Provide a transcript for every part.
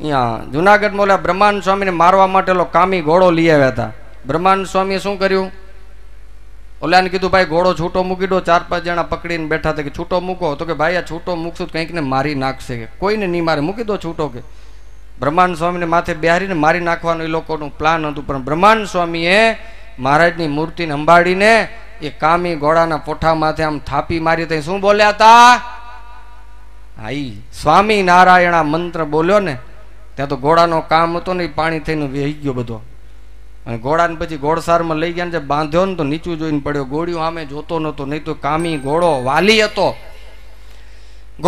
યા જૂનાગઢ મોલા બ્રહ્માન સ્વામીને મારવા માટેલો કામી ઘોડો લઈ આવેતા બ્રહ્માન સ્વામીએ શું કર્યું ઓલાન કીધું ભાઈ ઘોડો છૂટો મુકિડો ચાર પાંચ જણા પકડીને બેઠા તો કે છૂટો મુકો તો કે ભાઈ આ છૂટો મુકશું તો કઈક ને મારી નાખશે કે કોઈને નહિ मारे મુકિદો છૂટો કે બ્રહ્માન સ્વામીને માથે બેહરીને મારી નાખવાનો એ લોકોનો પ્લાન હતો પણ બ્રહ્માન સ્વામીએ મહારાજની મૂર્તિને અંબાડીને એ કામી ઘોડાના પોઠા માથે આમ થાપી મારી તો એ શું બોલ્યા હતા હાઈ સ્વામી નારાયણા મંત્ર બોલ્યો ને એ તો ઘોડા નો કામ હતો ને પાણી થઈ નું વેઈ ગયો બધો અને ઘોડા ને પછી ગોડસાર માં લઈ ગયા ને બાંધ્યો ને તો નીચું જોઈન પડ્યો ગોડીઓ આમે જોતો નો તો નઈ તો કામી ઘોડો વાલી હતો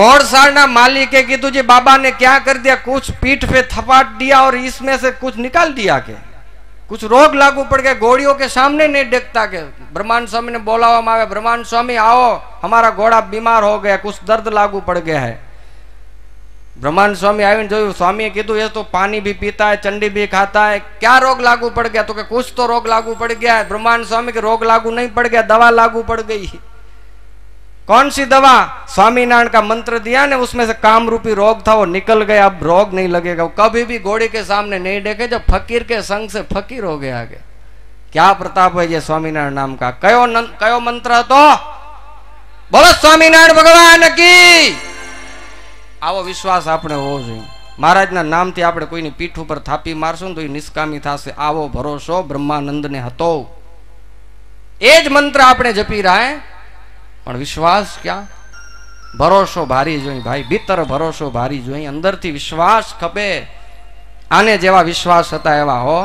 ગોડસાર ના માલિકે કીધું કે બાબા ને ક્યાં કરી દિયા કુછ પીઠ પે થપાટ દિયા ઓર ઇસમે સે કુછ નિકાલ દિયા કે કુછ રોગ લાગુ પડ કે ગોડીઓ કે સામે નઈ દેખતા કે બ્રહ્માન સ્વામી ને બોલાવવામાં આવે બ્રહ્માન સ્વામી આવો અમારો ઘોડા બીમાર હો ગયા કુછ દર્દ લાગુ પડ ગયા ब्रह्मांड स्वामी जो स्वामी कीधु ये तो पानी भी पीता है चंडी भी खाता है क्या रोग लागू पड़ गया तो के कुछ तो रोग लागू पड़ गया है ब्रह्मांड स्वामी के रोग लागू नहीं पड़ गया दवा लागू पड़ गई कौन सी दवा स्वामीनारायण का मंत्र दिया ने उसमें से काम रूपी रोग था वो निकल गया अब रोग नहीं लगेगा वो कभी भी घोड़े के सामने नहीं देखे जब फकीर के संग से फकीर हो गया आगे क्या प्रताप है ये स्वामीनारायण नाम का कयो न, कयो मंत्र तो बोलो स्वामीनारायण भगवान की આવો વિશ્વાસ આપણે હોજો મહારાજ ના નામ થી આપણે કોઈ ની પીઠ ઉપર થાપી મારશું તો એ નિષ્કામી થાશે આવો ભરોસો બ્રહ્માનંદ ને હતો એ જ મંત્ર આપણે જપીરાએ પણ વિશ્વાસ ક્યાં ભરોસો ભારી જોય ભાઈ બીતર ભરોસો ભારી જોય અંદર થી વિશ્વાસ ખપે આને જેવા વિશ્વાસ હતા એવા હો